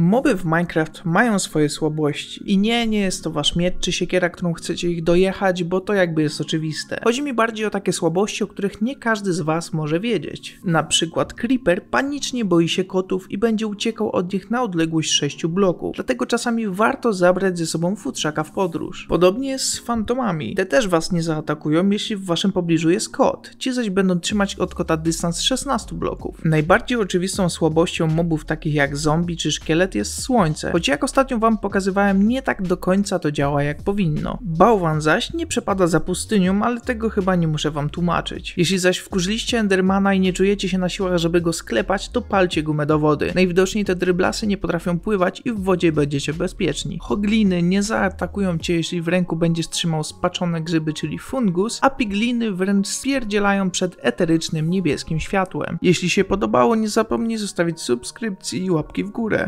Moby w Minecraft mają swoje słabości i nie, nie jest to wasz miecz czy siekiera, którą chcecie ich dojechać, bo to jakby jest oczywiste. Chodzi mi bardziej o takie słabości, o których nie każdy z was może wiedzieć. Na przykład Creeper panicznie boi się kotów i będzie uciekał od nich na odległość 6 bloków, dlatego czasami warto zabrać ze sobą futrzaka w podróż. Podobnie jest z fantomami, te też was nie zaatakują, jeśli w waszym pobliżu jest kot, ci zaś będą trzymać od kota dystans 16 bloków. Najbardziej oczywistą słabością mobów takich jak zombie czy szkielet LED jest słońce, choć jak ostatnio wam pokazywałem, nie tak do końca to działa jak powinno. Bałwan zaś nie przepada za pustynią, ale tego chyba nie muszę wam tłumaczyć. Jeśli zaś wkurzyliście Endermana i nie czujecie się na siłach, żeby go sklepać, to palcie gumę do wody. Najwidoczniej te dryblasy nie potrafią pływać i w wodzie będziecie bezpieczni. Hogliny nie zaatakują cię, jeśli w ręku będziesz trzymał spaczone grzyby, czyli fungus, a pigliny wręcz spierdzielają przed eterycznym niebieskim światłem. Jeśli się podobało, nie zapomnij zostawić subskrypcji i łapki w górę.